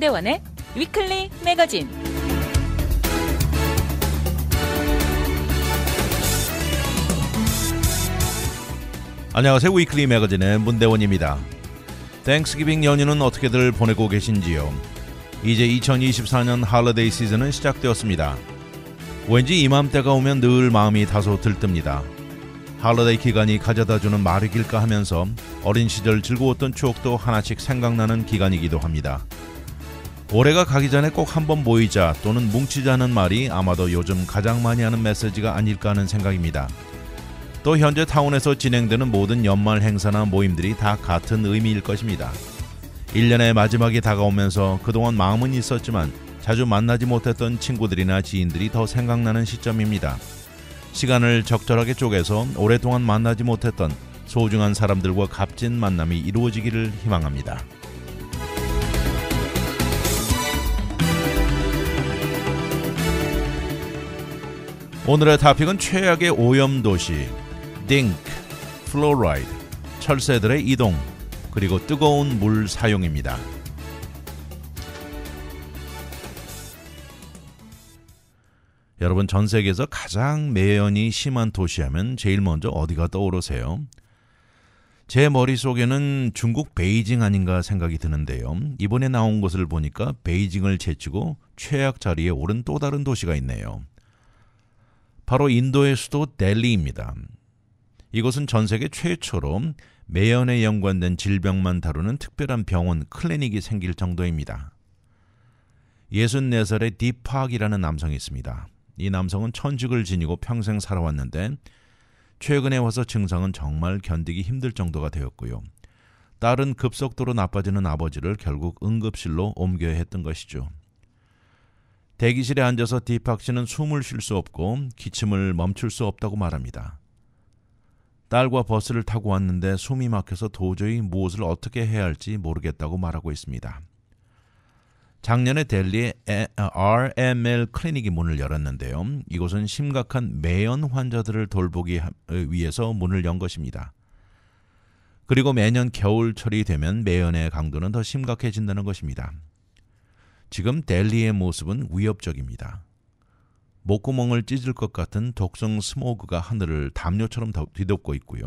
한대원의 위클리 매거진. 안녕하세요. 위클리 매거진의 문대원입니다. 땡스기빙 연휴는 어떻게들 보내고 계신지요? 이제 2024년 할러데이 시즌은 시작되었습니다. 왠지 이맘때가 오면 늘 마음이 다소 들뜹니다. 할러데이 기간이 가져다주는 말이길까 하면서 어린 시절 즐거웠던 추억도 하나씩 생각나는 기간이기도 합니다. 올해가 가기 전에 꼭 한번 모이자 또는 뭉치자는 말이 아마도 요즘 가장 많이 하는 메시지가 아닐까 하는 생각입니다. 또 현재 타운에서 진행되는 모든 연말 행사나 모임들이 다 같은 의미일 것입니다. 1년의 마지막이 다가오면서 그동안 마음은 있었지만 자주 만나지 못했던 친구들이나 지인들이 더 생각나는 시점입니다. 시간을 적절하게 쪼개서 오랫동안 만나지 못했던 소중한 사람들과 값진 만남이 이루어지기를 희망합니다. 오늘의 타픽은 최악의 오염 도시 딩크, 플로라이드, 철새들의 이동 그리고 뜨거운 물 사용입니다. 여러분 전 세계에서 가장 매연이 심한 도시하면 제일 먼저 어디가 떠오르세요? 제 머릿속에는 중국 베이징 아닌가 생각이 드는데요. 이번에 나온 것을 보니까 베이징을 제치고 최악 자리에 오른 또 다른 도시가 있네요. 바로 인도의 수도 델리입니다. 이곳은 전 세계 최초로 매연에 연관된 질병만 다루는 특별한 병원 클리닉이 생길 정도입니다. 64살의 디팍이라는 남성이 있습니다. 이 남성은 천직을 지니고 평생 살아왔는데 최근에 와서 증상은 정말 견디기 힘들 정도가 되었고요. 딸은 급속도로 나빠지는 아버지를 결국 응급실로 옮겨야 했던 것이죠. 대기실에 앉아서 디팍 씨는 숨을 쉴 수 없고 기침을 멈출 수 없다고 말합니다. 딸과 버스를 타고 왔는데 숨이 막혀서 도저히 무엇을 어떻게 해야 할지 모르겠다고 말하고 있습니다. 작년에 델리의 어, RML 클리닉이 문을 열었는데요. 이곳은 심각한 매연 환자들을 돌보기 어, 위해서 문을 연 것입니다. 그리고 매년 겨울철이 되면 매연의 강도는 더 심각해진다는 것입니다. 지금 델리의 모습은 위협적입니다. 목구멍을 찢을 것 같은 독성 스모그가 하늘을 담요처럼 뒤덮고 있고요.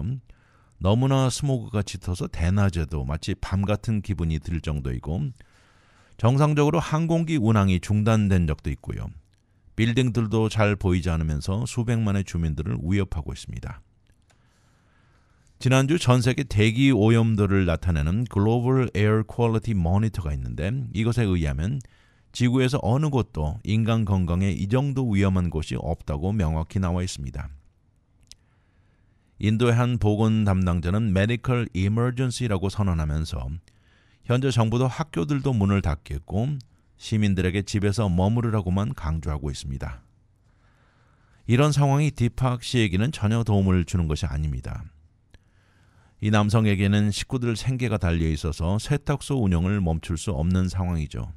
너무나 스모그가 짙어서 대낮에도 마치 밤 같은 기분이 들 정도이고 정상적으로 항공기 운항이 중단된 적도 있고요. 빌딩들도 잘 보이지 않으면서 수백만의 주민들을 위협하고 있습니다. 지난주 전 세계 대기 오염도를 나타내는 글로벌 에어 퀄리티 모니터가 있는데 이것에 의하면 지구에서 어느 곳도 인간 건강에 이 정도 위험한 곳이 없다고 명확히 나와 있습니다. 인도의 한 보건 담당자는 메디컬 이머전시라고 선언하면서 현재 정부도 학교들도 문을 닫겠고 시민들에게 집에서 머무르라고만 강조하고 있습니다. 이런 상황이 디팍 씨에게는 전혀 도움을 주는 것이 아닙니다. 이 남성에게는 식구들 생계가 달려 있어서 세탁소 운영을 멈출 수 없는 상황이죠.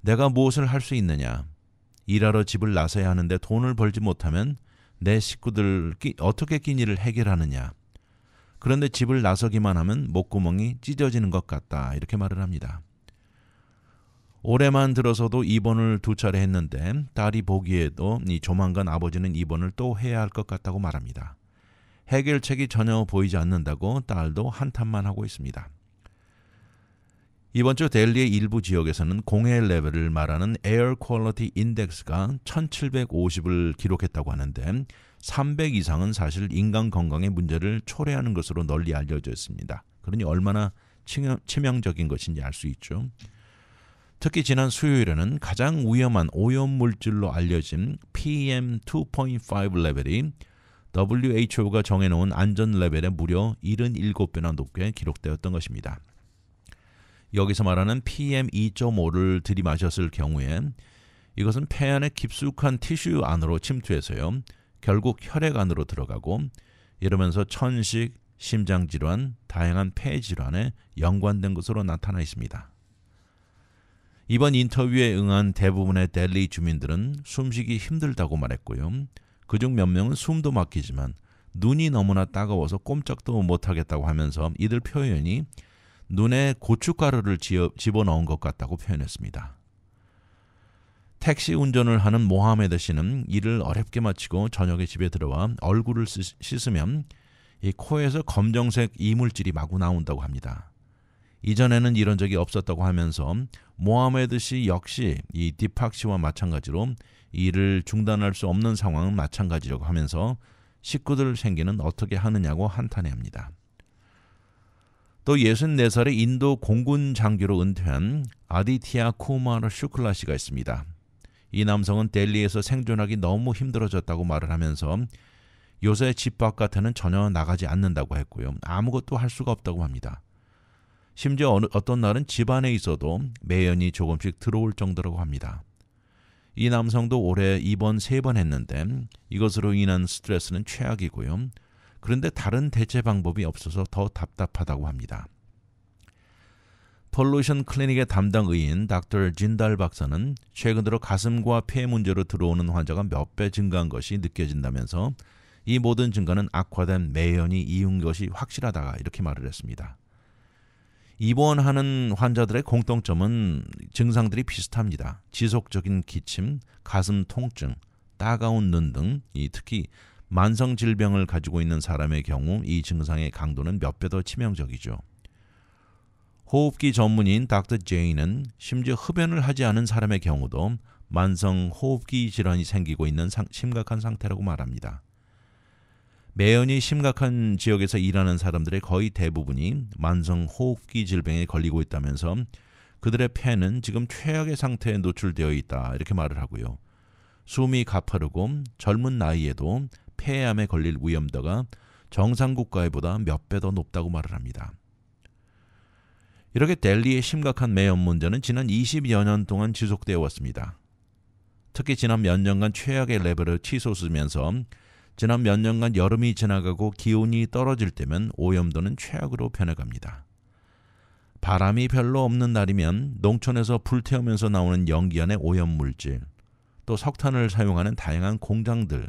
내가 무엇을 할 수 있느냐? 일하러 집을 나서야 하는데 돈을 벌지 못하면 내 식구들 끼, 어떻게 끼니를 해결하느냐? 그런데 집을 나서기만 하면 목구멍이 찢어지는 것 같다. 이렇게 말을 합니다. 올해만 들어서도 입원을 두 차례 했는데 딸이 보기에도 이 조만간 아버지는 입원을 또 해야 할 것 같다고 말합니다. 해결책이 전혀 보이지 않는다고 딸도 한탄만 하고 있습니다. 이번 주 델리의 일부 지역에서는 공해 레벨을 말하는 에어 퀄리티 인덱스가 1750을 기록했다고 하는데 300 이상은 사실 인간 건강의 문제를 초래하는 것으로 널리 알려져 있습니다. 그러니 얼마나 치명적인 것인지 알 수 있죠. 특히 지난 수요일에는 가장 위험한 오염 물질로 알려진 PM 2.5 레벨이 WHO가 정해놓은 안전 레벨의 무려 77배나 높게 기록되었던 것입니다. 여기서 말하는 PM2.5를 들이마셨을 경우엔 이것은 폐안의 깊숙한 티슈 안으로 침투해서요. 결국 혈액 안으로 들어가고 이러면서 천식, 심장 질환, 다양한 폐 질환에 연관된 것으로 나타나 있습니다. 이번 인터뷰에 응한 대부분의 델리 주민들은 숨쉬기 힘들다고 말했고요. 그중 몇 명은 숨도 막히지만 눈이 너무나 따가워서 꼼짝도 못하겠다고 하면서 이들 표현이 눈에 고춧가루를 집어넣은 것 같다고 표현했습니다. 택시 운전을 하는 모하메드 씨는 일을 어렵게 마치고 저녁에 집에 들어와 얼굴을 씻으면 이 코에서 검정색 이물질이 마구 나온다고 합니다. 이전에는 이런 적이 없었다고 하면서 모하메드 씨 역시 이 디팍 씨와 마찬가지로 이를 중단할 수 없는 상황은 마찬가지라고 하면서 식구들 생계는 어떻게 하느냐고 한탄해합니다. 또 64살의 인도 공군 장교로 은퇴한 아디티아 쿠마르 슈클라 씨가 있습니다. 이 남성은 델리에서 생존하기 너무 힘들어졌다고 말을 하면서 요새 집 바깥에는 전혀 나가지 않는다고 했고요. 아무것도 할 수가 없다고 합니다. 심지어 어느, 어떤 날은 집 안에 있어도 매연이 조금씩 들어올 정도라고 합니다. 이 남성도 올해 입원 세번 했는데 이것으로 인한 스트레스는 최악이고요. 그런데 다른 대체 방법이 없어서 더 답답하다고 합니다. 폴루션 클리닉의 담당 의인 닥터 진달 박사는 최근 들어 가슴과 폐 문제로 들어오는 환자가 몇 배 증가한 것이 느껴진다면서 이 모든 증가는 악화된 매연이 이은 것이 확실하다 이렇게 말을 했습니다. 입원하는 환자들의 공통점은 증상들이 비슷합니다. 지속적인 기침, 가슴 통증, 따가운 눈등 특히 만성 질병을 가지고 있는 사람의 경우 이 증상의 강도는 몇 배 더 치명적이죠. 호흡기 전문인 닥터 제이는 심지어 흡연을 하지 않은 사람의 경우도 만성 호흡기 질환이 생기고 있는 상, 심각한 상태라고 말합니다. 매연이 심각한 지역에서 일하는 사람들의 거의 대부분이 만성 호흡기 질병에 걸리고 있다면서 그들의 폐는 지금 최악의 상태에 노출되어 있다 이렇게 말을 하고요. 숨이 가파르고 젊은 나이에도 폐암에 걸릴 위험도가 정상 국가에보다 몇 배 더 높다고 말을 합니다. 이렇게 델리의 심각한 매연 문제는 지난 20여 년 동안 지속되어 왔습니다. 특히 지난 몇 년간 최악의 레벨을 치솟으면서 지난 몇 년간 여름이 지나가고 기온이 떨어질 때면 오염도는 최악으로 변해갑니다. 바람이 별로 없는 날이면 농촌에서 불태우면서 나오는 연기 안의 오염물질, 또 석탄을 사용하는 다양한 공장들,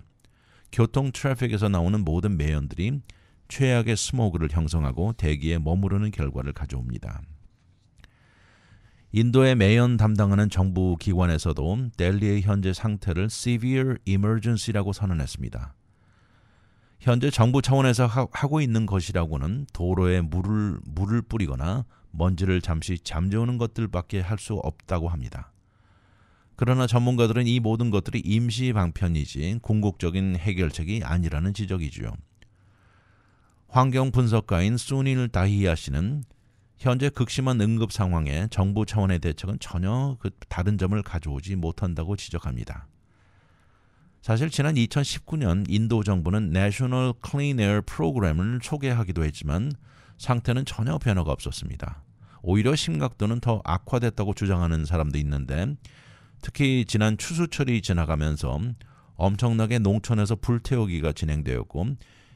교통 트래픽에서 나오는 모든 매연들이 최악의 스모그를 형성하고 대기에 머무르는 결과를 가져옵니다. 인도의 매연 담당하는 정부 기관에서도 델리의 현재 상태를 Severe Emergency라고 선언했습니다. 현재 정부 차원에서 하고 있는 것이라고는 도로에 물을 물을 뿌리거나 먼지를 잠시 잠재우는 것들밖에 할 수 없다고 합니다. 그러나 전문가들은 이 모든 것들이 임시 방편이지 궁극적인 해결책이 아니라는 지적이지요. 환경 분석가인 순닐 다히야 씨는 현재 극심한 응급 상황에 정부 차원의 대책은 전혀 그 다른 점을 가져오지 못한다고 지적합니다. 사실 지난 2019년 인도 정부는 National Clean Air 프로그램을 소개하기도 했지만 상태는 전혀 변화가 없었습니다. 오히려 심각도는 더 악화됐다고 주장하는 사람도 있는데 특히 지난 추수철이 지나가면서 엄청나게 농촌에서 불태우기가 진행되었고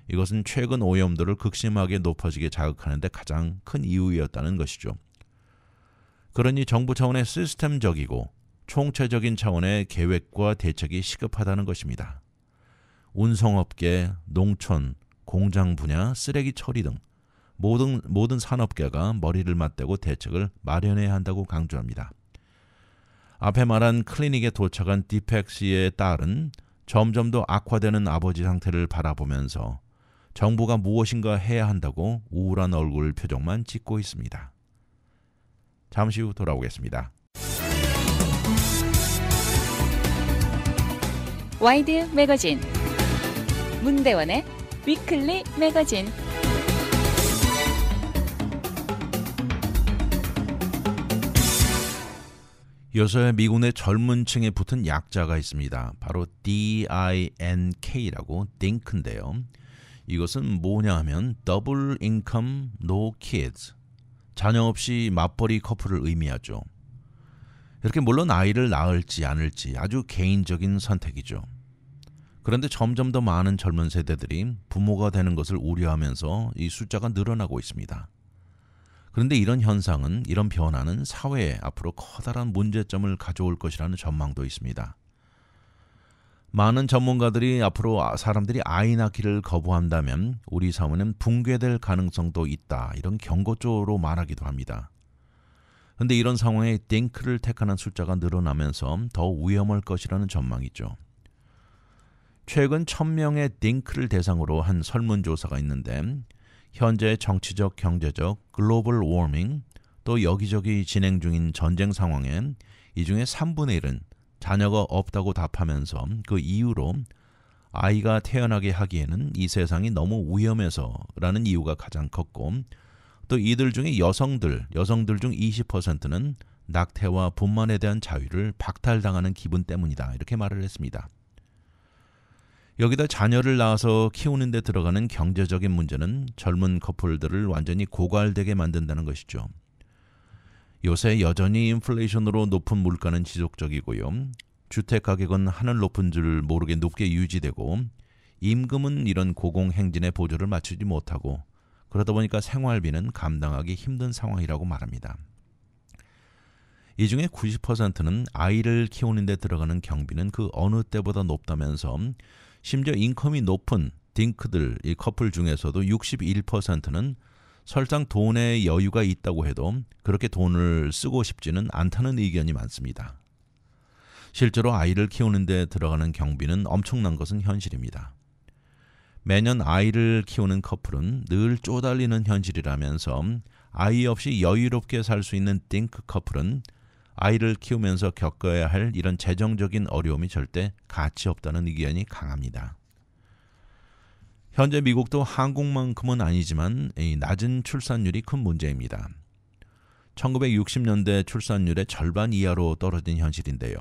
이것은 최근 오염도를 극심하게 높아지게 자극하는 데 가장 큰 이유였다는 것이죠. 그러니 정부 차원의 시스템적이고 총체적인 차원의 계획과 대책이 시급하다는 것입니다. 운송업계, 농촌, 공장 분야, 쓰레기 처리 등 모든, 모든 산업계가 머리를 맞대고 대책을 마련해야 한다고 강조합니다. 앞에 말한 클리닉에 도착한 디펙시의 딸은 점점 더 악화되는 아버지 상태를 바라보면서 정부가 무엇인가 해야 한다고 우울한 얼굴 표정만 짓고 있습니다. 잠시 후 돌아오겠습니다. 와이드 매거진 문대원의 위클리 매거진 요새 미군의 젊은 층에 붙은 약자가 있습니다. 바로 DINK라고 딩크인데요. 이것은 뭐냐 하면 Double Income No Kids 자녀 없이 맞벌이 커플을 의미하죠. 이렇게 물론 아이를 낳을지 않을지 아주 개인적인 선택이죠. 그런데 점점 더 많은 젊은 세대들이 부모가 되는 것을 우려하면서 이 숫자가 늘어나고 있습니다. 그런데 이런 현상은 이런 변화는 사회에 앞으로 커다란 문제점을 가져올 것이라는 전망도 있습니다. 많은 전문가들이 앞으로 사람들이 아이 낳기를 거부한다면 우리 사회는 붕괴될 가능성도 있다 이런 경고조로 말하기도 합니다. 근데 이런 상황에 딩크를 택하는 숫자가 늘어나면서 더 위험할 것이라는 전망이죠. 최근 1000명의 딩크를 대상으로 한 설문조사가 있는데 현재 정치적, 경제적, 글로벌 워밍, 또 여기저기 진행 중인 전쟁 상황에 이 중에 3분의 1은 자녀가 없다고 답하면서 그 이유로 아이가 태어나게 하기에는 이 세상이 너무 위험해서라는 이유가 가장 컸고 또 이들 중에 여성들, 여성들 중 20%는 낙태와 분만에 대한 자유를 박탈당하는 기분 때문이다. 이렇게 말을 했습니다. 여기다 자녀를 낳아서 키우는 데 들어가는 경제적인 문제는 젊은 커플들을 완전히 고갈되게 만든다는 것이죠. 요새 여전히 인플레이션으로 높은 물가는 지속적이고요. 주택 가격은 하늘 높은 줄 모르게 높게 유지되고 임금은 이런 고공행진의 보조를 맞추지 못하고 그러다 보니까 생활비는 감당하기 힘든 상황이라고 말합니다. 이 중에 90%는 아이를 키우는 데 들어가는 경비는 그 어느 때보다 높다면서 심지어 인컴이 높은 딩크들 이 커플 중에서도 61%는 설상 돈에 여유가 있다고 해도 그렇게 돈을 쓰고 싶지는 않다는 의견이 많습니다. 실제로 아이를 키우는 데 들어가는 경비는 엄청난 것은 현실입니다. 매년 아이를 키우는 커플은 늘 쪼달리는 현실이라면서 아이 없이 여유롭게 살 수 있는 띵크 커플은 아이를 키우면서 겪어야 할 이런 재정적인 어려움이 절대 가치 없다는 의견이 강합니다. 현재 미국도 한국만큼은 아니지만 낮은 출산율이 큰 문제입니다. 1960년대 출산율의 절반 이하로 떨어진 현실인데요.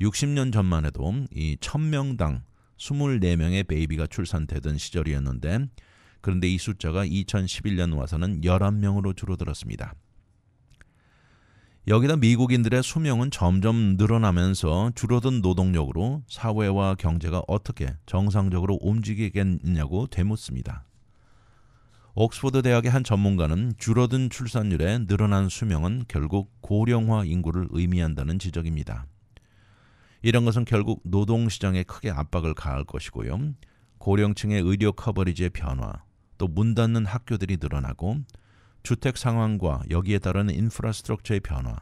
60년 전만 해도 이 1000명당 24명의 베이비가 출산되던 시절이었는데 그런데 이 숫자가 2011년 와서는 11명으로 줄어들었습니다. 여기다 미국인들의 수명은 점점 늘어나면서 줄어든 노동력으로 사회와 경제가 어떻게 정상적으로 움직이겠냐고 되묻습니다. 옥스퍼드 대학의 한 전문가는 줄어든 출산율에 늘어난 수명은 결국 고령화 인구를 의미한다는 지적입니다. 이런 것은 결국 노동 시장에 크게 압박을 가할 것이고요. 고령층의 의료 커버리지의 변화, 또 문 닫는 학교들이 늘어나고 주택 상황과 여기에 따른 인프라스트럭처의 변화,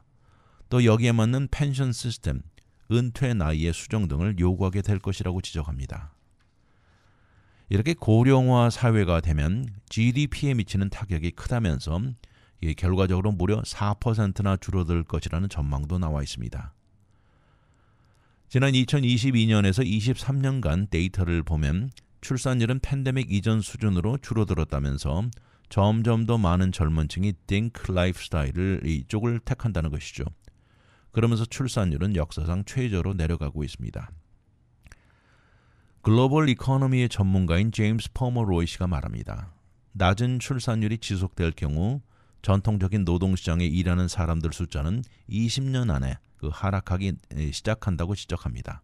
또 여기에 맞는 펜션 시스템, 은퇴 나이의 수정 등을 요구하게 될 것이라고 지적합니다. 이렇게 고령화 사회가 되면 GDP에 미치는 타격이 크다면서 결과적으로 무려 4%나 줄어들 것이라는 전망도 나와 있습니다. 지난 2022년에서 23년간 데이터를 보면 출산율은 팬데믹 이전 수준으로 줄어들었다면서 점점 더 많은 젊은 층이 띵크 라이프스타일을 이쪽을 택한다는 것이죠. 그러면서 출산율은 역사상 최저로 내려가고 있습니다. 글로벌 이코노미의 전문가인 제임스 퍼머로이 씨가 말합니다. 낮은 출산율이 지속될 경우 전통적인 노동시장에 일하는 사람들 숫자는 20년 안에 그 하락하기 시작한다고 지적합니다.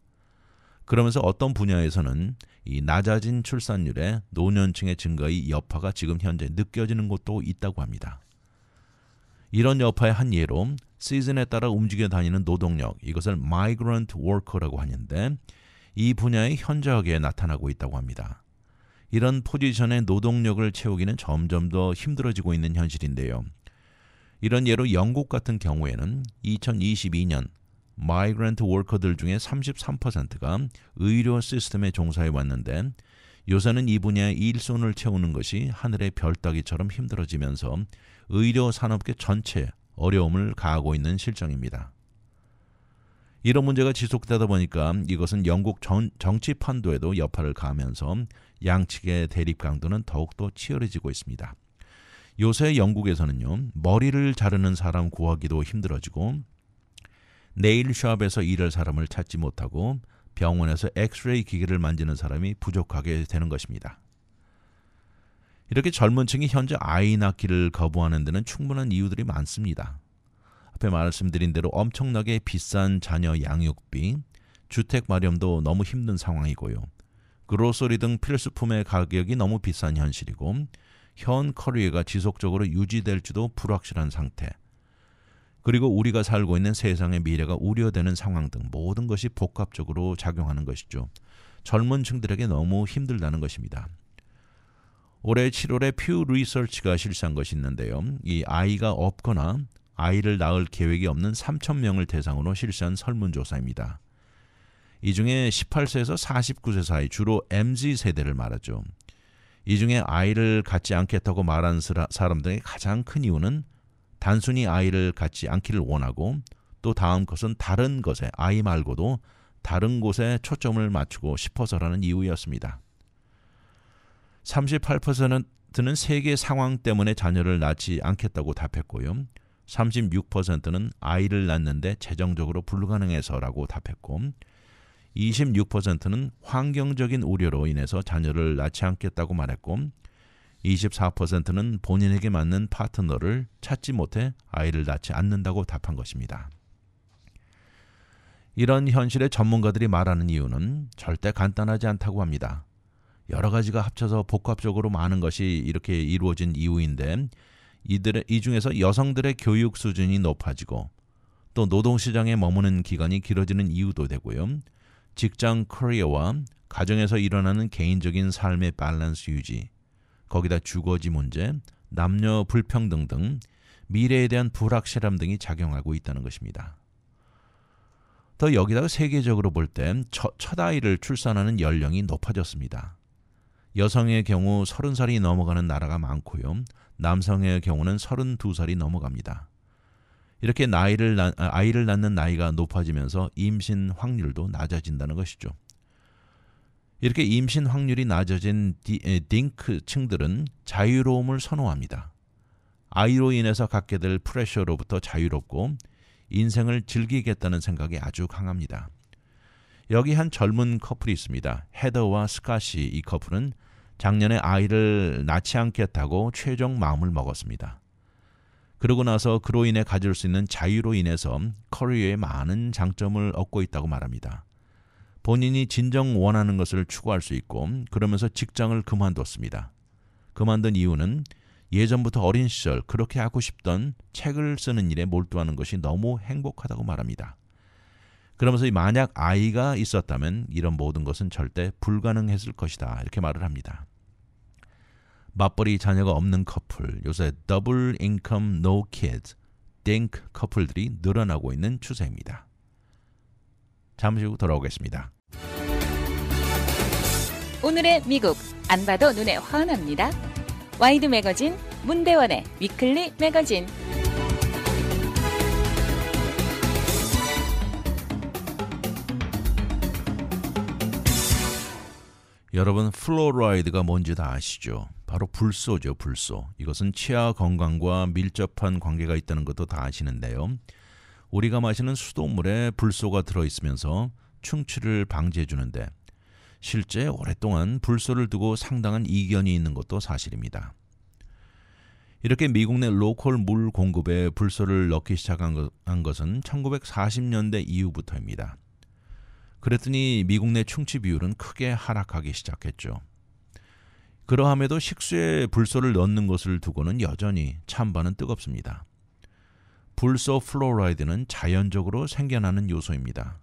그러면서 어떤 분야에서는 이 낮아진 출산율에 노년층의 증가의 여파가 지금 현재 느껴지는 것도 있다고 합니다. 이런 여파의 한 예로 시즌에 따라 움직여 다니는 노동력 이것을 마이그런트 워커라고 하는데 이 분야의 현저하게 나타나고 있다고 합니다. 이런 포지션의 노동력을 채우기는 점점 더 힘들어지고 있는 현실인데요. 이런 예로 영국 같은 경우에는 2022년 마이그랜트 워커들 중에 33%가 의료 시스템에 종사해 왔는데 요새는 이 분야의 일손을 채우는 것이 하늘의 별 따기처럼 힘들어지면서 의료 산업계 전체 어려움을 가하고 있는 실정입니다. 이런 문제가 지속되다 보니까 이것은 영국 정, 정치 판도에도 여파를 가하면서 양측의 대립 강도는 더욱더 치열해지고 있습니다. 요새 영국에서는요, 머리를 자르는 사람 구하기도 힘들어지고 네일샵에서 일할 사람을 찾지 못하고 병원에서 엑스레이 기계를 만지는 사람이 부족하게 되는 것입니다. 이렇게 젊은 층이 현재 아이 낳기를 거부하는 데는 충분한 이유들이 많습니다. 앞에 말씀드린 대로 엄청나게 비싼 자녀 양육비, 주택 마련도 너무 힘든 상황이고요. 그로소리 등 필수품의 가격이 너무 비싼 현실이고 현 커리어가 지속적으로 유지될지도 불확실한 상태. 그리고 우리가 살고 있는 세상의 미래가 우려되는 상황 등 모든 것이 복합적으로 작용하는 것이죠. 젊은 층들에게 너무 힘들다는 것입니다. 올해 7월에 퓨 리서치가 실시한 것이 있는데요. 이 아이가 없거나 아이를 낳을 계획이 없는 3천명을 대상으로 실시한 설문조사입니다. 이 중에 18세에서 49세 사이 주로 MZ 세대를 말하죠. 이 중에 아이를 갖지 않겠다고 말한 사람들의 가장 큰 이유는 단순히 아이를 갖지 않기를 원하고 또 다음 것은 다른 것에 아이 말고도 다른 곳에 초점을 맞추고 싶어서라는 이유였습니다. 38%는 세계 상황 때문에 자녀를 낳지 않겠다고 답했고요. 36%는 아이를 낳는데 재정적으로 불가능해서라고 답했고 26%는 환경적인 우려로 인해서 자녀를 낳지 않겠다고 말했고 24%는 본인에게 맞는 파트너를 찾지 못해 아이를 낳지 않는다고 답한 것입니다. 이런 현실에 전문가들이 말하는 이유는 절대 간단하지 않다고 합니다. 여러 가지가 합쳐서 복합적으로 많은 것이 이렇게 이루어진 이유인데 이들의 이 중에서 여성들의 교육 수준이 높아지고 또 노동시장에 머무는 기간이 길어지는 이유도 되고요. 직장 커리어와 가정에서 일어나는 개인적인 삶의 밸런스 유지, 거기다 주거지 문제, 남녀 불평등 등 미래에 대한 불확실함 등이 작용하고 있다는 것입니다. 더 여기다가 세계적으로 볼 땐 첫 아이를 출산하는 연령이 높아졌습니다. 여성의 경우 30살이 넘어가는 나라가 많고요. 남성의 경우는 32살이 넘어갑니다. 이렇게 나이를 아, 아이를 낳는 나이가 높아지면서 임신 확률도 낮아진다는 것이죠. 이렇게 임신 확률이 낮아진 딩크층들은 자유로움을 선호합니다. 아이로 인해서 갖게 될 프레셔로부터 자유롭고 인생을 즐기겠다는 생각이 아주 강합니다. 여기 한 젊은 커플이 있습니다. 헤더와 스카시 이 커플은 작년에 아이를 낳지 않겠다고 최종 마음을 먹었습니다. 그러고 나서 그로 인해 가질 수 있는 자유로 인해서 커리어에 많은 장점을 얻고 있다고 말합니다. 본인이 진정 원하는 것을 추구할 수 있고 그러면서 직장을 그만뒀습니다. 그만둔 이유는 예전부터 어린 시절 그렇게 하고 싶던 책을 쓰는 일에 몰두하는 것이 너무 행복하다고 말합니다. 그러면서 만약 아이가 있었다면 이런 모든 것은 절대 불가능했을 것이다. 이렇게 말을 합니다. 맞벌이 자녀가 없는 커플, 요새 더블 인컴 노키드 땡크 커플들이 늘어나고 있는 추세입니다. 잠시 후 돌아오겠습니다. 오늘의 미국 안 봐도 눈에 환합니다. 와이드 매거진 문대원의 위클리 매거진. 여러분 플로라이드가 뭔지 다 아시죠? 바로 불소죠, 불소. 이것은 치아 건강과 밀접한 관계가 있다는 것도 다 아시는데요. 우리가 마시는 수돗물에 불소가 들어 있으면서 충치를 방지해 주는데 실제 오랫동안 불소를 두고 상당한 이견이 있는 것도 사실입니다. 이렇게 미국 내 로컬 물 공급에 불소를 넣기 시작한 것은 1940년대 이후부터입니다. 그랬더니 미국 내 충치 비율은 크게 하락하기 시작했죠. 그러함에도 식수에 불소를 넣는 것을 두고는 여전히 찬반은 뜨겁습니다. 불소 플로라이드는 자연적으로 생겨나는 요소입니다.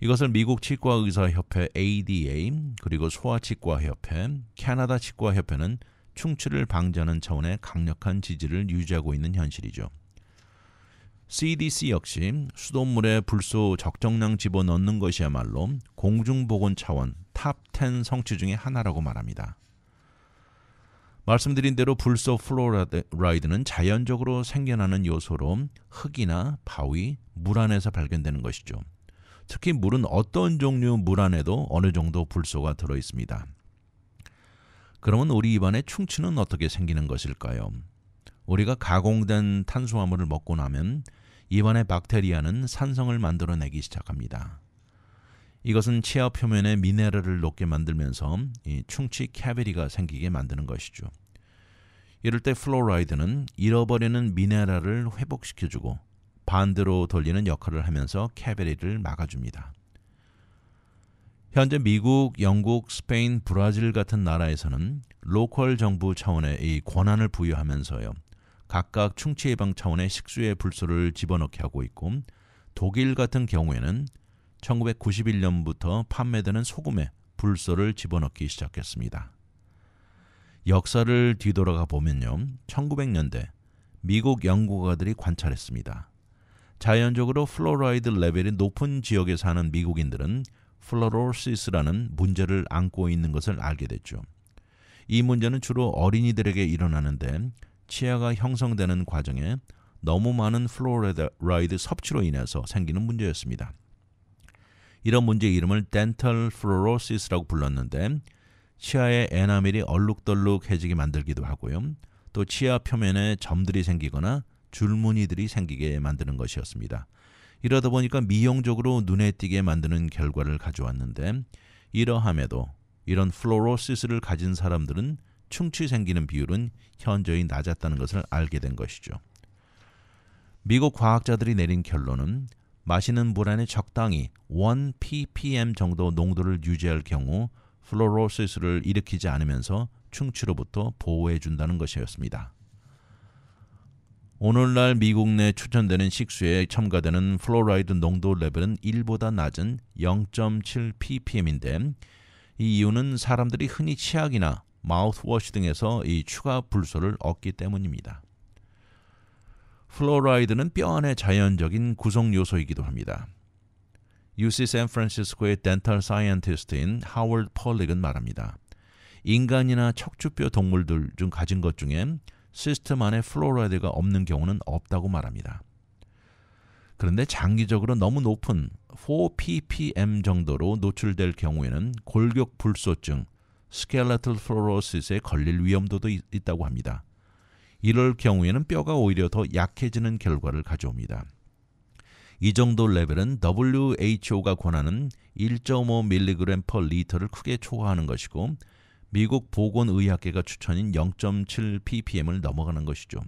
이것을 미국 치과의사협회 ADA 그리고 소아치과협회, 캐나다 치과협회는 충치를 방지하는 차원의 강력한 지지를 유지하고 있는 현실이죠. CDC 역시 수돗물에 불소 적정량 집어넣는 것이야말로 공중보건 차원 탑 10 성취 중의 하나라고 말합니다. 말씀드린 대로 불소 플로라이드는 자연적으로 생겨나는 요소로 흙이나 바위, 물 안에서 발견되는 것이죠. 특히 물은 어떤 종류 물 안에도 어느 정도 불소가 들어 있습니다. 그러면 우리 입안에 충치는 어떻게 생기는 것일까요? 우리가 가공된 탄수화물을 먹고 나면 입안의 박테리아는 산성을 만들어내기 시작합니다. 이것은 치아 표면에 미네랄을 녹게 만들면서 충치 캐비리가 생기게 만드는 것이죠. 이럴 때 플로라이드는 잃어버리는 미네랄을 회복시켜주고 반대로 돌리는 역할을 하면서 캐비리를 막아줍니다. 현재 미국, 영국, 스페인, 브라질 같은 나라에서는 로컬 정부 차원의 이 권한을 부여하면서요. 각각 충치 예방 차원의 식수에 불소를 집어넣게 하고 있고 독일 같은 경우에는 1991년부터 판매되는 소금에 불소를 집어넣기 시작했습니다. 역사를 뒤돌아가 보면요. 1900년대 미국 연구가들이 관찰했습니다. 자연적으로 플로라이드 레벨이 높은 지역에 사는 미국인들은 플로로시스라는 문제를 안고 있는 것을 알게 됐죠. 이 문제는 주로 어린이들에게 일어나는데 치아가 형성되는 과정에 너무 많은 플로라이드 섭취로 인해서 생기는 문제였습니다. 이런 문제의 이름을 덴탈 플로로시스라고 불렀는데 치아의 에나멜이 얼룩덜룩해지게 만들기도 하고요. 또 치아 표면에 점들이 생기거나 줄무늬들이 생기게 만드는 것이었습니다. 이러다 보니까 미용적으로 눈에 띄게 만드는 결과를 가져왔는데 이러함에도 이런 플로로시스를 가진 사람들은 충치 생기는 비율은 현저히 낮았다는 것을 알게 된 것이죠. 미국 과학자들이 내린 결론은 마시는 물 안에 적당히 1 ppm 정도 농도를 유지할 경우 플로로시스를 일으키지 않으면서 충치로부터 보호해 준다는 것이었습니다. 오늘날 미국 내 추천되는 식수에 첨가되는 플로라이드 농도 레벨은 1보다 낮은 0.7 ppm인데 이 이유는 사람들이 흔히 치약이나 마우스워시 등에서 이 추가 불소를 얻기 때문입니다. 플로라이드는 뼈 안의 자연적인 구성 요소이기도 합니다. UC 샌프란시스코의 덴탈 사이언티스트인 하월드 펄릭은 말합니다. 인간이나 척추뼈 동물들 중 가진 것 중에 시스템 안에 플로라이드가 없는 경우는 없다고 말합니다. 그런데 장기적으로 너무 높은 4ppm 정도로 노출될 경우에는 골격 불소증, 스켈레털 플로로시스에 걸릴 위험도도 있다고 합니다. 이럴 경우에는 뼈가 오히려 더 약해지는 결과를 가져옵니다. 이 정도 레벨은 WHO가 권하는 1.5mg per 리터를 크게 초과하는 것이고 미국 보건의학계가 추천인 0.7 ppm을 넘어가는 것이죠.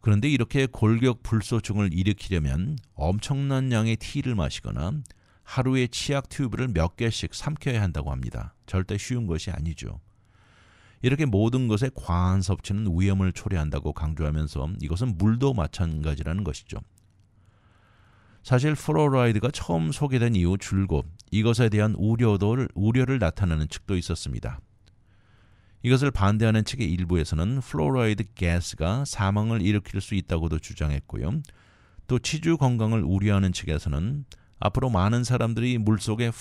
그런데 이렇게 골격 불소증을 일으키려면 엄청난 양의 티를 마시거나 하루에 치약 튜브를 몇 개씩 삼켜야 한다고 합니다. 절대 쉬운 것이 아니죠. 이렇게 모든 것에 과한 섭취는 위험을 초래한다고 강조하면서 이것은 물도 마찬가지라는 것이죠. 사실 플로라이드가 처음 소개된 이후 줄곧 이것에 대한 우려도를, 우려를 나타내는 측도 있었습니다. 이것을 반대하는 측의 일부에서는 플로라이드 가스가 사망을 일으킬 수 있다고도 주장했고요. 또 치주 건강을 우려하는 측에서는 앞으로 많은 사람들이 물속의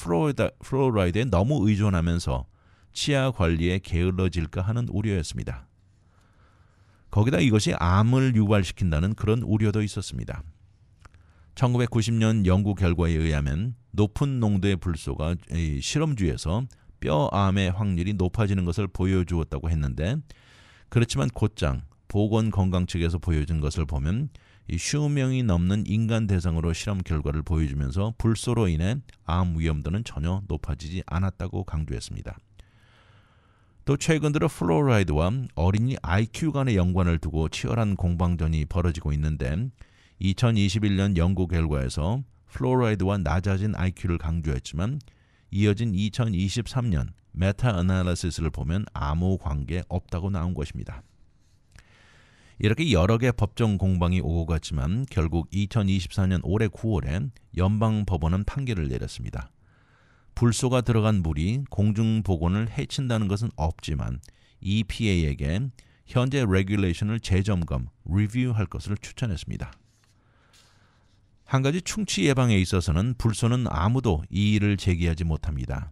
플로로라이드에 너무 의존하면서 치아 관리에 게을러질까 하는 우려였습니다. 거기다 이것이 암을 유발시킨다는 그런 우려도 있었습니다. 1990년 연구 결과에 의하면 높은 농도의 불소가 실험주에서 뼈암의 확률이 높아지는 것을 보여주었다고 했는데 그렇지만 곧장 보건건강 측에서 보여준 것을 보면 이5명이 넘는 인간 대상으로 실험 결과를 보여주면서 불소로 인해 암 위험도는 전혀 높아지지 않았다고 강조했습니다. 또 최근 들어 플로라이드와 어린이 IQ 간의 연관을 두고 치열한 공방전이 벌어지고 있는데 2021년 연구 결과에서 플로라이드와 낮아진 IQ를 강조했지만 이어진 2023년 메타 애널리시스를 보면 아무 관계 없다고 나온 것입니다. 이렇게 여러 개 법정 공방이 오고 갔지만 결국 2024년 올해 9월에 연방 법원은 판결을 내렸습니다. 불소가 들어간 물이 공중 보건을 해친다는 것은 없지만 EPA에게 현재 레귤레이션을 재점검, 리뷰할 것을 추천했습니다. 한 가지 충치 예방에 있어서는 불소는 아무도 이의를 제기하지 못합니다.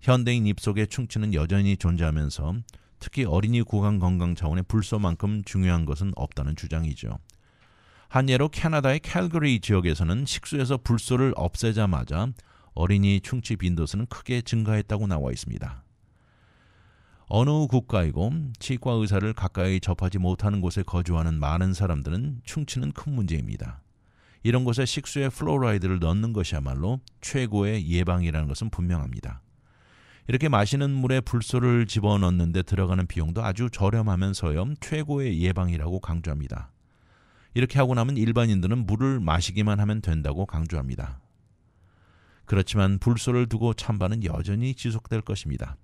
현대인 입속의 충치는 여전히 존재하면서 특히 어린이 구강 건강 차원의 불소만큼 중요한 것은 없다는 주장이죠. 한 예로 캐나다의 캘거리 지역에서는 식수에서 불소를 없애자마자 어린이 충치 빈도수는 크게 증가했다고 나와 있습니다. 어느 국가이고 치과 의사를 가까이 접하지 못하는 곳에 거주하는 많은 사람들은 충치는 큰 문제입니다. 이런 곳에 식수에 플로라이드를 넣는 것이야말로 최고의 예방이라는 것은 분명합니다. 이렇게 마시는 물에 불소를 집어넣는데 들어가는 비용도 아주 저렴하면서요 최고의 예방이라고 강조합니다. 이렇게 하고 나면 일반인들은 물을 마시기만 하면 된다고 강조합니다. 그렇지만 불소를 두고 찬반은 여전히 지속될 것입니다.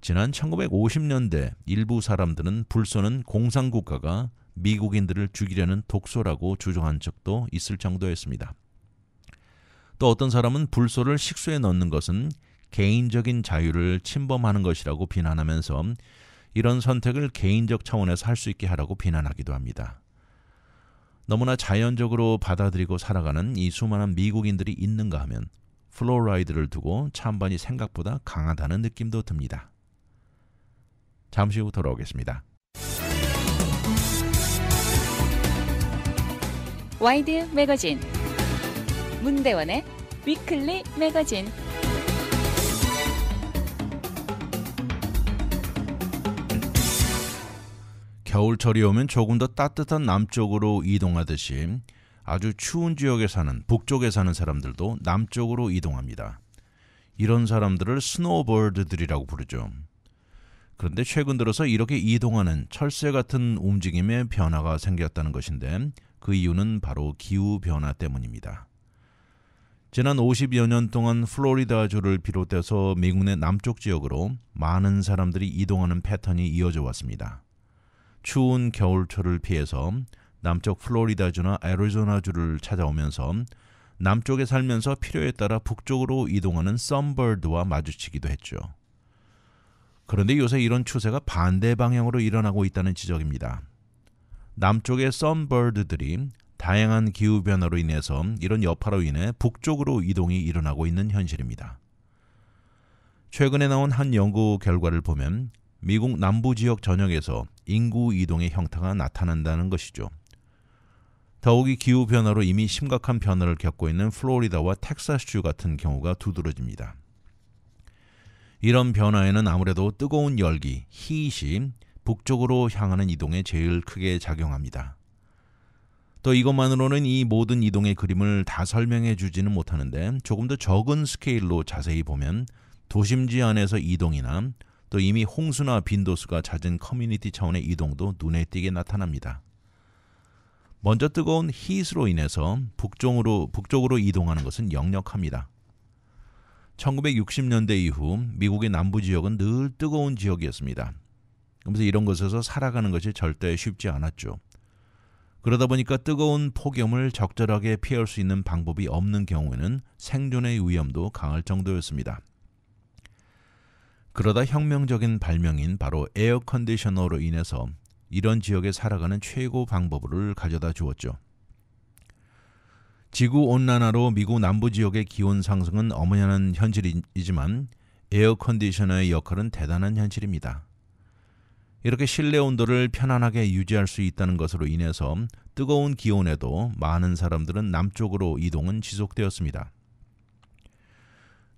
지난 1950년대 일부 사람들은 불소는 공산국가가 미국인들을 죽이려는 독소라고 주장한 적도 있을 정도였습니다. 또 어떤 사람은 불소를 식수에 넣는 것은 개인적인 자유를 침범하는 것이라고 비난하면서 이런 선택을 개인적 차원에서 할 수 있게 하라고 비난하기도 합니다. 너무나 자연적으로 받아들이고 살아가는 이 수많은 미국인들이 있는가 하면 플로라이드를 두고 찬반이 생각보다 강하다는 느낌도 듭니다. 잠시 후 돌아오겠습니다. 와이드 매거진 문대원의 위클리 매거진 겨울철이 오면 조금 더 따뜻한 남쪽으로 이동하듯이 아주 추운 지역에 사는 북쪽에 사는 사람들도 남쪽으로 이동합니다. 이런 사람들을 스노우버드들이라고 부르죠. 그런데 최근 들어서 이렇게 이동하는 철새 같은 움직임에 변화가 생겼다는 것인데 그 이유는 바로 기후 변화 때문입니다. 지난 50여 년 동안 플로리다주를 비롯해서 미국 내 남쪽 지역으로 많은 사람들이 이동하는 패턴이 이어져 왔습니다. 추운 겨울철을 피해서 남쪽 플로리다주나 애리조나주를 찾아오면서 남쪽에 살면서 필요에 따라 북쪽으로 이동하는 썬버드와 마주치기도 했죠. 그런데 요새 이런 추세가 반대 방향으로 일어나고 있다는 지적입니다. 남쪽의 썬버드들이 다양한 기후 변화로 인해서 이런 여파로 인해 북쪽으로 이동이 일어나고 있는 현실입니다. 최근에 나온 한 연구 결과를 보면 미국 남부 지역 전역에서 인구 이동의 형태가 나타난다는 것이죠. 더욱이 기후 변화로 이미 심각한 변화를 겪고 있는 플로리다와 텍사스주 같은 경우가 두드러집니다. 이런 변화에는 아무래도 뜨거운 열기, 히시 이 북쪽으로 향하는 이동에 제일 크게 작용합니다. 또 이것만으로는 이 모든 이동의 그림을 다 설명해 주지는 못하는데 조금 더 적은 스케일로 자세히 보면 도심지 안에서 이동이나 또 이미 홍수나 빈도수가 잦은 커뮤니티 차원의 이동도 눈에 띄게 나타납니다. 먼저 뜨거운 히스로 인해서 북쪽으로, 북쪽으로 이동하는 것은 역력합니다. 1960년대 이후 미국의 남부 지역은 늘 뜨거운 지역이었습니다. 그래서 이런 곳에서 살아가는 것이 절대 쉽지 않았죠. 그러다 보니까 뜨거운 폭염을 적절하게 피할 수 있는 방법이 없는 경우에는 생존의 위험도 강할 정도였습니다. 그러다 혁명적인 발명인 바로 에어컨디셔너로 인해서 이런 지역에 살아가는 최고 방법을 가져다 주었죠. 지구 온난화로 미국 남부 지역의 기온 상승은 어머니는 현실이지만 에어컨디셔너의 역할은 대단한 현실입니다. 이렇게 실내 온도를 편안하게 유지할 수 있다는 것으로 인해서 뜨거운 기온에도 많은 사람들은 남쪽으로 이동은 지속되었습니다.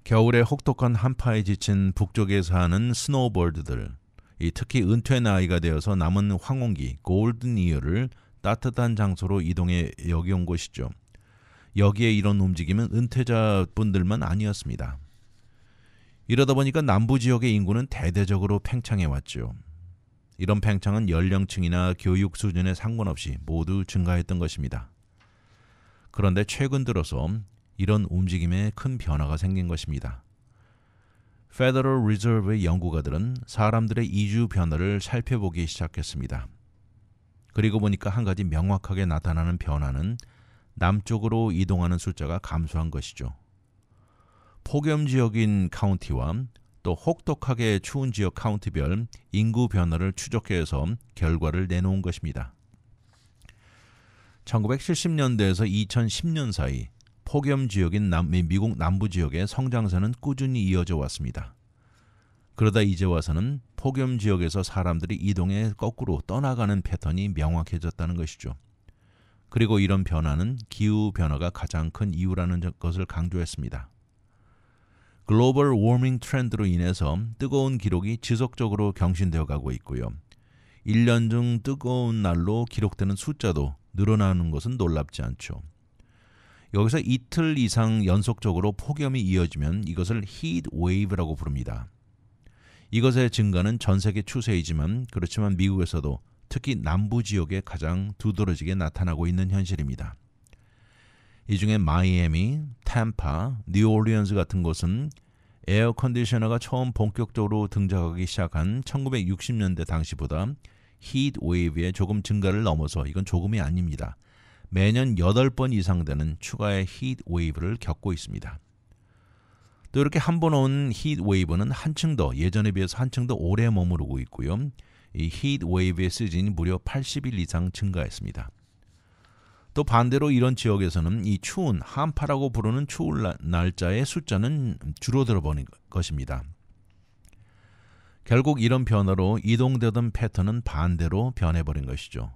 겨울에 혹독한 한파에 지친 북쪽에 사는 스노우볼드들, 특히 은퇴 나이가 되어서 남은 황혼기 골든 이어를 따뜻한 장소로 이동해 여기 온것이죠 여기에 이런 움직임은 은퇴자분들만 아니었습니다. 이러다 보니까 남부 지역의 인구는 대대적으로 팽창해 왔죠. 이런 팽창은 연령층이나 교육 수준에 상관없이 모두 증가했던 것입니다. 그런데 최근 들어서 이런 움직임에 큰 변화가 생긴 것입니다. 페더럴 리저브의 연구가들은 사람들의 이주 변화를 살펴보기 시작했습니다. 그리고 보니까 한 가지 명확하게 나타나는 변화는 남쪽으로 이동하는 숫자가 감소한 것이죠. 폭염 지역인 카운티와 또 혹독하게 추운 지역 카운티별 인구 변화를 추적해서 결과를 내놓은 것입니다. 1970년대에서 2010년 사이 폭염 지역인 남미 미국 남부 지역의 성장세는 꾸준히 이어져 왔습니다. 그러다 이제 와서는 폭염 지역에서 사람들이 이동해 거꾸로 떠나가는 패턴이 명확해졌다는 것이죠. 그리고 이런 변화는 기후 변화가 가장 큰 이유라는 것을 강조했습니다. 글로벌 워밍 트렌드로 인해서 뜨거운 기록이 지속적으로 경신되어 가고 있고요. 1년 중 뜨거운 날로 기록되는 숫자도 늘어나는 것은 놀랍지 않죠. 여기서 이틀 이상 연속적으로 폭염이 이어지면 이것을 히트 웨이브라고 부릅니다. 이것의 증가는 전 세계 추세이지만 그렇지만 미국에서도 특히 남부 지역에 가장 두드러지게 나타나고 있는 현실입니다. 이 중에 마이애미, 템파, 뉴올리언스 같은 곳은 에어 컨디셔너가 처음 본격적으로 등장하기 시작한 1960년대 당시보다 히트 웨이브의 조금 증가를 넘어서 이건 조금이 아닙니다. 매년 8번 이상 되는 추가의 히트 웨이브를 겪고 있습니다. 또 이렇게 한번온 히트 웨이브는 한층 더 예전에 비해서 한층 더 오래 머무르고 있고요. 이 히트 웨이브의 시즌이 무려 80일 이상 증가했습니다. 또 반대로 이런 지역에서는 이 추운 한파라고 부르는 추울 날짜의 숫자는 줄어들어 버린 것입니다. 결국 이런 변화로 이동되던 패턴은 반대로 변해버린 것이죠.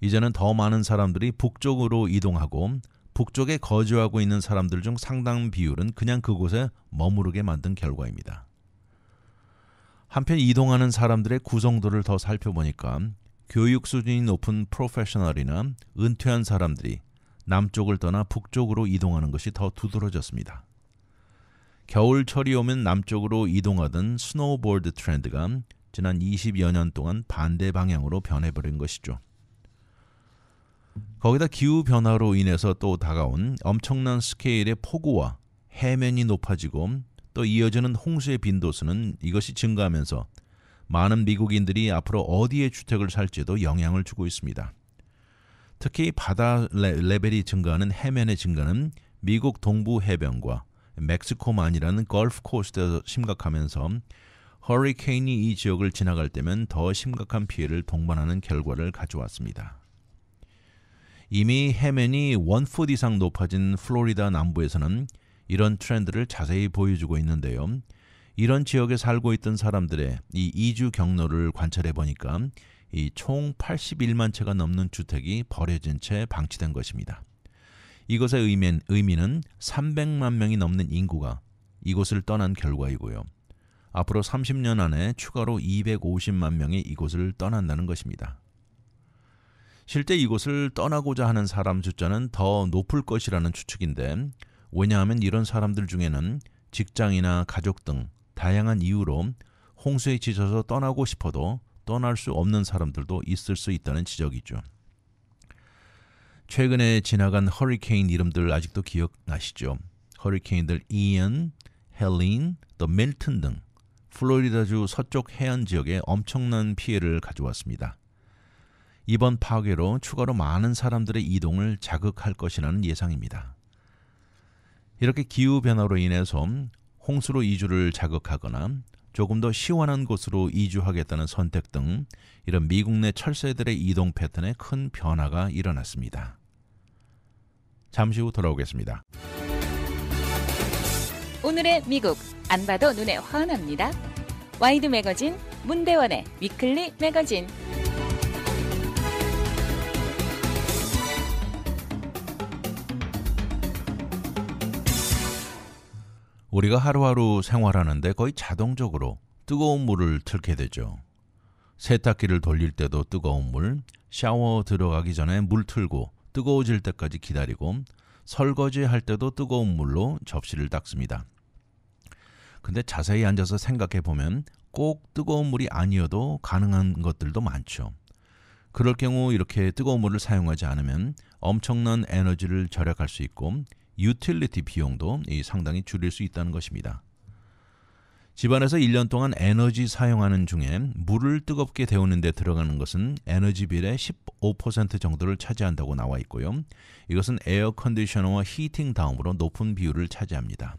이제는 더 많은 사람들이 북쪽으로 이동하고 북쪽에 거주하고 있는 사람들 중 상당 비율은 그냥 그곳에 머무르게 만든 결과입니다. 한편 이동하는 사람들의 구성도를 더 살펴보니까 교육 수준이 높은 프로페셔널이나 은퇴한 사람들이 남쪽을 떠나 북쪽으로 이동하는 것이 더 두드러졌습니다. 겨울철이 오면 남쪽으로 이동하던 스노우보드 트렌드가 지난 20여 년 동안 반대 방향으로 변해버린 것이죠. 거기다 기후 변화로 인해서 또 다가온 엄청난 스케일의 폭우와 해면이 높아지고 또 이어지는 홍수의 빈도수는 이것이 증가하면서 많은 미국인들이 앞으로 어디에 주택을 살지도 영향을 주고 있습니다. 특히 바다 레벨이 증가하는 해면의 증가는 미국 동부 해변과 멕시코만이라는 걸프 코스트에서 심각하면서 허리케인이 이 지역을 지나갈 때면 더 심각한 피해를 동반하는 결과를 가져왔습니다. 이미 해면이 원풋 이상 높아진 플로리다 남부에서는 이런 트렌드를 자세히 보여주고 있는데요. 이런 지역에 살고 있던 사람들의 이 이주 경로를 관찰해 보니까 이 총 81만 채가 넘는 주택이 버려진 채 방치된 것입니다. 이것의 의미는, 의미는 300만 명이 넘는 인구가 이곳을 떠난 결과이고요. 앞으로 30년 안에 추가로 250만 명이 이곳을 떠난다는 것입니다. 실제 이곳을 떠나고자 하는 사람 숫자는 더 높을 것이라는 추측인데 왜냐하면 이런 사람들 중에는 직장이나 가족 등 다양한 이유로 홍수에 지쳐서 떠나고 싶어도 떠날 수 없는 사람들도 있을 수 있다는 지적이죠. 최근에 지나간 허리케인 이름들 아직도 기억나시죠? 허리케인들 이언, 헬린, 더 밀튼 등 플로리다주 서쪽 해안 지역에 엄청난 피해를 가져왔습니다. 이번 파괴로 추가로 많은 사람들의 이동을 자극할 것이라는 예상입니다. 이렇게 기후 변화로 인해서 홍수로 이주를 자극하거나 조금 더 시원한 곳으로 이주하겠다는 선택 등 이런 미국 내 철새들의 이동 패턴에 큰 변화가 일어났습니다. 잠시 후 돌아오겠습니다. 오늘의 미국 안 봐도 눈에 환합니다. 와이드 매거진 문대원의 위클리 매거진. 우리가 하루하루 생활하는데 거의 자동적으로 뜨거운 물을 틀게 되죠. 세탁기를 돌릴 때도 뜨거운 물, 샤워 들어가기 전에 물 틀고 뜨거워질 때까지 기다리고 설거지 할 때도 뜨거운 물로 접시를 닦습니다. 근데 자세히 앉아서 생각해 보면 꼭 뜨거운 물이 아니어도 가능한 것들도 많죠. 그럴 경우 이렇게 뜨거운 물을 사용하지 않으면 엄청난 에너지를 절약할 수 있고 유틸리티 비용도 상당히 줄일 수 있다는 것입니다. 집안에서 1년 동안 에너지 사용하는 중에 물을 뜨겁게 데우는 데 들어가는 것은 에너지빌의 15% 정도를 차지한다고 나와 있고요. 이것은 에어컨디셔너와 히팅 다음으로 높은 비율을 차지합니다.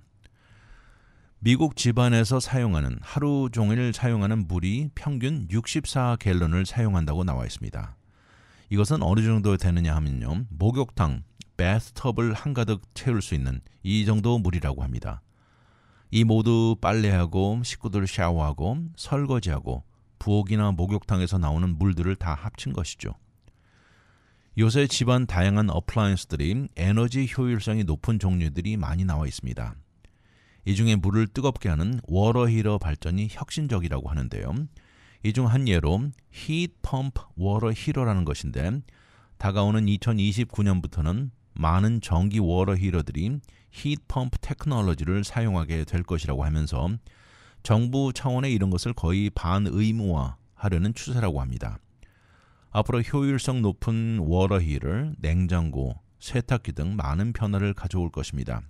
미국 집안에서 사용하는 하루 종일 사용하는 물이 평균 64갤런을 사용한다고 나와 있습니다. 이것은 어느 정도 되느냐 하면요. 목욕탕, 베스트업을 한가득 채울 수 있는 이 정도 물이라고 합니다. 이 모두 빨래하고 식구들 샤워하고 설거지하고 부엌이나 목욕탕에서 나오는 물들을 다 합친 것이죠. 요새 집안 다양한 어플라이언스들이 에너지 효율성이 높은 종류들이 많이 나와 있습니다. 이 중에 물을 뜨겁게 하는 워러 히러 발전이 혁신적이라고 하는데요. 이 중 한 예로 히트 펌프 워러 히러라는 것인데 다가오는 2029년부터는 많은 전기 워터 히러들이 히트 펌프 테크놀로지를 사용하게 될 것이라고 하면서 정부 차원의 이런 것을 거의 반의무화하려는 추세라고 합니다. 앞으로 효율성 높은 워터 히를 냉장고, 세탁기 등 많은 변화를 가져올 것입니다.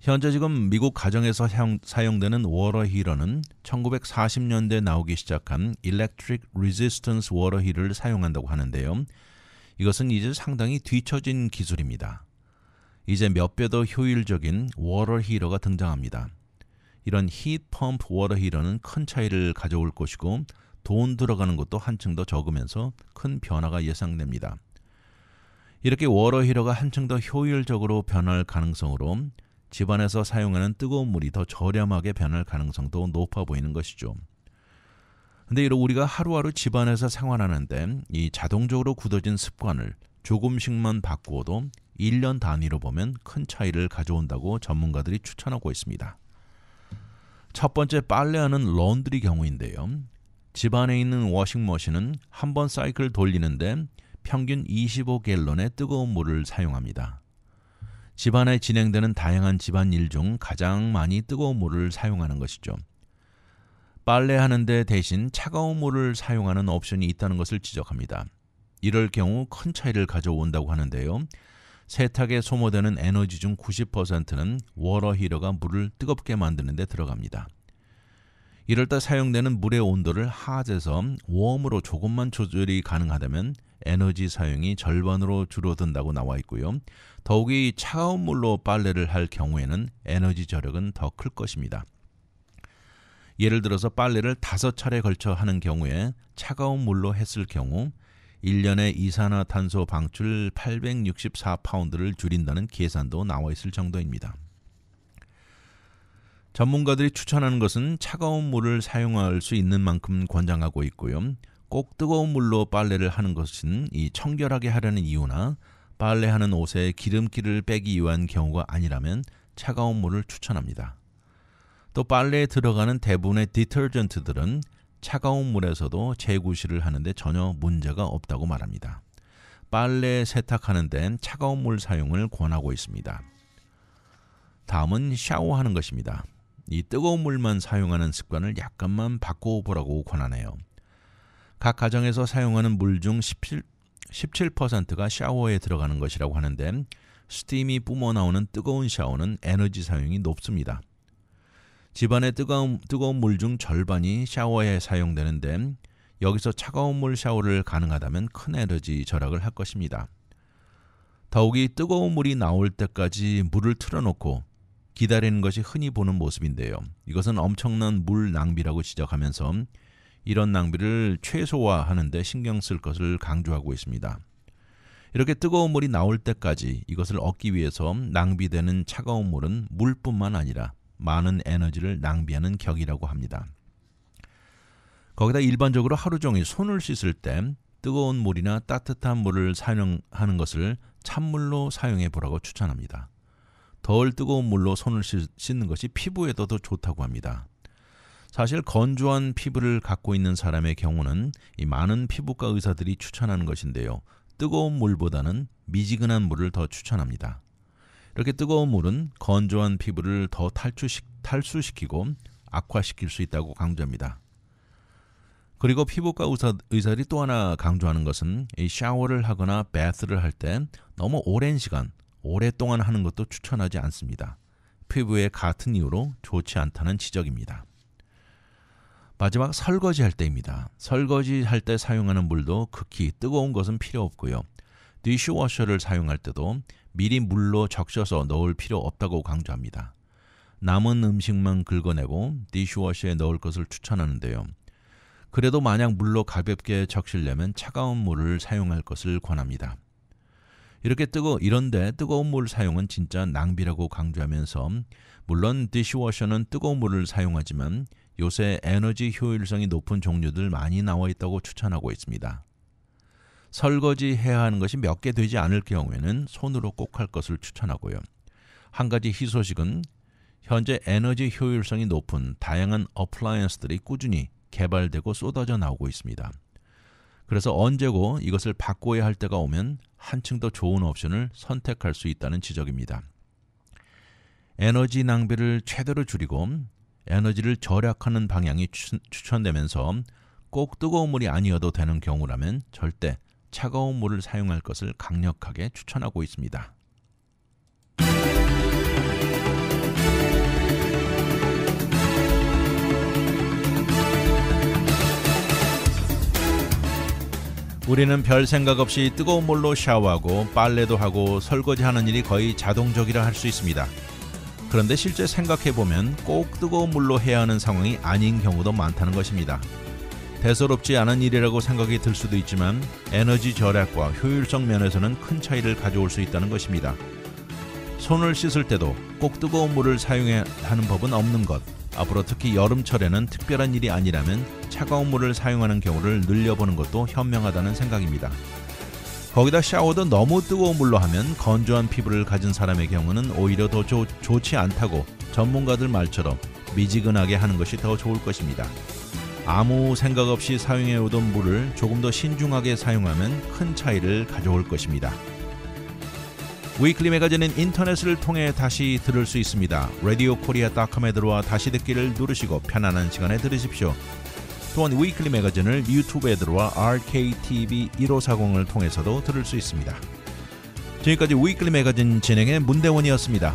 현재 지금 미국 가정에서 사용되는 워터 히러는 1940년대 나오기 시작한 일렉트릭 리지스턴스 워터 히를 사용한다고 하는데요. 이것은 이제 상당히 뒤처진 기술입니다. 이제 몇 배 더 효율적인 워터 히러가 등장합니다. 이런 히트 펌프 워터 히러는 큰 차이를 가져올 것이고 돈 들어가는 것도 한층 더 적으면서 큰 변화가 예상됩니다. 이렇게 워터 히러가 한층 더 효율적으로 변할 가능성으로 집안에서 사용하는 뜨거운 물이 더 저렴하게 변할 가능성도 높아 보이는 것이죠. 근데 이런 우리가 하루하루 집안에서 생활하는데 이 자동적으로 굳어진 습관을 조금씩만 바꾸어도 1년 단위로 보면 큰 차이를 가져온다고 전문가들이 추천하고 있습니다. 첫 번째 빨래하는 런드리 경우인데요. 집 안에 있는 워싱머신은 한 번 사이클 돌리는데 평균 25갤런의 뜨거운 물을 사용합니다. 집안에 진행되는 다양한 집안일 중 가장 많이 뜨거운 물을 사용하는 것이죠. 빨래하는데 대신 차가운 물을 사용하는 옵션이 있다는 것을 지적합니다. 이럴 경우 큰 차이를 가져온다고 하는데요. 세탁에 소모되는 에너지 중 90%는 워러 히러가 물을 뜨겁게 만드는 데 들어갑니다. 이럴 때 사용되는 물의 온도를 하에서 웜으로 조금만 조절이 가능하다면 에너지 사용이 절반으로 줄어든다고 나와 있고요. 더욱이 차가운 물로 빨래를 할 경우에는 에너지 절약은 더 클 것입니다. 예를 들어서 빨래를 다섯 차례 걸쳐 하는 경우에 차가운 물로 했을 경우 1년에 이산화탄소 방출 864파운드를 줄인다는 계산도 나와 있을 정도입니다. 전문가들이 추천하는 것은 차가운 물을 사용할 수 있는 만큼 권장하고 있고요. 꼭 뜨거운 물로 빨래를 하는 것은 이 청결하게 하려는 이유나 빨래하는 옷에 기름기를 빼기 위한 경우가 아니라면 차가운 물을 추천합니다. 또 빨래에 들어가는 대부분의 디터전트들은 차가운 물에서도 재구실을 하는데 전혀 문제가 없다고 말합니다. 빨래 세탁하는 데는 차가운 물 사용을 권하고 있습니다. 다음은 샤워하는 것입니다. 이 뜨거운 물만 사용하는 습관을 약간만 바꿔보라고 권하네요. 각 가정에서 사용하는 물 중 17, 17%가 샤워에 들어가는 것이라고 하는데 스팀이 뿜어나오는 뜨거운 샤워는 에너지 사용이 높습니다. 집안의 뜨거운, 뜨거운 물 중 절반이 샤워에 사용되는데 여기서 차가운 물 샤워를 가능하다면 큰 에너지 절약을 할 것입니다. 더욱이 뜨거운 물이 나올 때까지 물을 틀어놓고 기다리는 것이 흔히 보는 모습인데요. 이것은 엄청난 물 낭비라고 지적하면서 이런 낭비를 최소화하는데 신경 쓸 것을 강조하고 있습니다. 이렇게 뜨거운 물이 나올 때까지 이것을 얻기 위해서 낭비되는 차가운 물은 물뿐만 아니라 많은 에너지를 낭비하는 격이라고 합니다. 거기다 일반적으로 하루 종일 손을 씻을 때 뜨거운 물이나 따뜻한 물을 사용하는 것을 찬물로 사용해 보라고 추천합니다. 덜 뜨거운 물로 손을 씻는 것이 피부에도 더 좋다고 합니다. 사실 건조한 피부를 갖고 있는 사람의 경우는 이 많은 피부과 의사들이 추천하는 것인데요. 뜨거운 물보다는 미지근한 물을 더 추천합니다. 이렇게 뜨거운 물은 건조한 피부를 더 탈출시, 탈수시키고 악화시킬 수 있다고 강조합니다. 그리고 피부과 의사, 의사들이 또 하나 강조하는 것은 이 샤워를 하거나 배스를 할 때 너무 오랜 시간, 오랫동안 하는 것도 추천하지 않습니다. 피부에 같은 이유로 좋지 않다는 지적입니다. 마지막 설거지 할 때입니다. 설거지 할 때 사용하는 물도 극히 뜨거운 것은 필요 없고요. 디슈워셔를 사용할 때도 미리 물로 적셔서 넣을 필요 없다고 강조합니다. 남은 음식만 긁어내고 디슈워시에 넣을 것을 추천하는데요. 그래도 만약 물로 가볍게 적시려면 차가운 물을 사용할 것을 권합니다. 이렇게 뜨거 이런데 뜨거운 물 사용은 진짜 낭비라고 강조하면서 물론 디슈워셔는 뜨거운 물을 사용하지만 요새 에너지 효율성이 높은 종류들 많이 나와 있다고 추천하고 있습니다. 설거지 해야 하는 것이 몇 개 되지 않을 경우에는 손으로 꼭 할 것을 추천하고요. 한 가지 희소식은 현재 에너지 효율성이 높은 다양한 어플라이언스들이 꾸준히 개발되고 쏟아져 나오고 있습니다. 그래서 언제고 이것을 바꿔야 할 때가 오면 한층 더 좋은 옵션을 선택할 수 있다는 지적입니다. 에너지 낭비를 최대로 줄이고 에너지를 절약하는 방향이 추천되면서 꼭 뜨거운 물이 아니어도 되는 경우라면 절대 차가운 물을 사용할 것을 강력하게 추천하고 있습니다. 우리는 별 생각 없이 뜨거운 물로 샤워하고 빨래도 하고 설거지하는 일이 거의 자동적이라 할 수 있습니다. 그런데 실제 생각해보면 꼭 뜨거운 물로 해야 하는 상황이 아닌 경우도 많다는 것입니다. 대서롭지 않은 일이라고 생각이 들 수도 있지만 에너지 절약과 효율성 면에서는 큰 차이를 가져올 수 있다는 것입니다. 손을 씻을 때도 꼭 뜨거운 물을 사용해야 하는 법은 없는 것. 앞으로 특히 여름철에는 특별한 일이 아니라면 차가운 물을 사용하는 경우를 늘려보는 것도 현명하다는 생각입니다. 거기다 샤워도 너무 뜨거운 물로 하면 건조한 피부를 가진 사람의 경우는 오히려 더 조, 좋지 않다고 전문가들 말처럼 미지근하게 하는 것이 더 좋을 것입니다. 아무 생각 없이 사용해오던 물을 조금 더 신중하게 사용하면 큰 차이를 가져올 것입니다. 위클리 매거진은 인터넷을 통해 다시 들을 수 있습니다. r a d i o k o r 에 들어와 다시 듣기를 누르시고 편안한 시간에 들으십시오. 또한 위클리 매거진을 유튜브에 들어와 RKTV 1540을 통해서도 들을 수 있습니다. 지금까지 위클리 매거진 진행의 문대원이었습니다.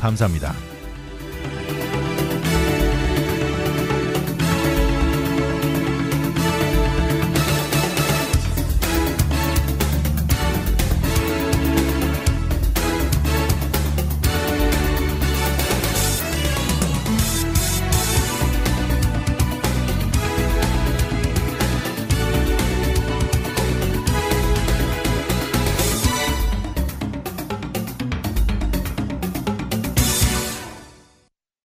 감사합니다.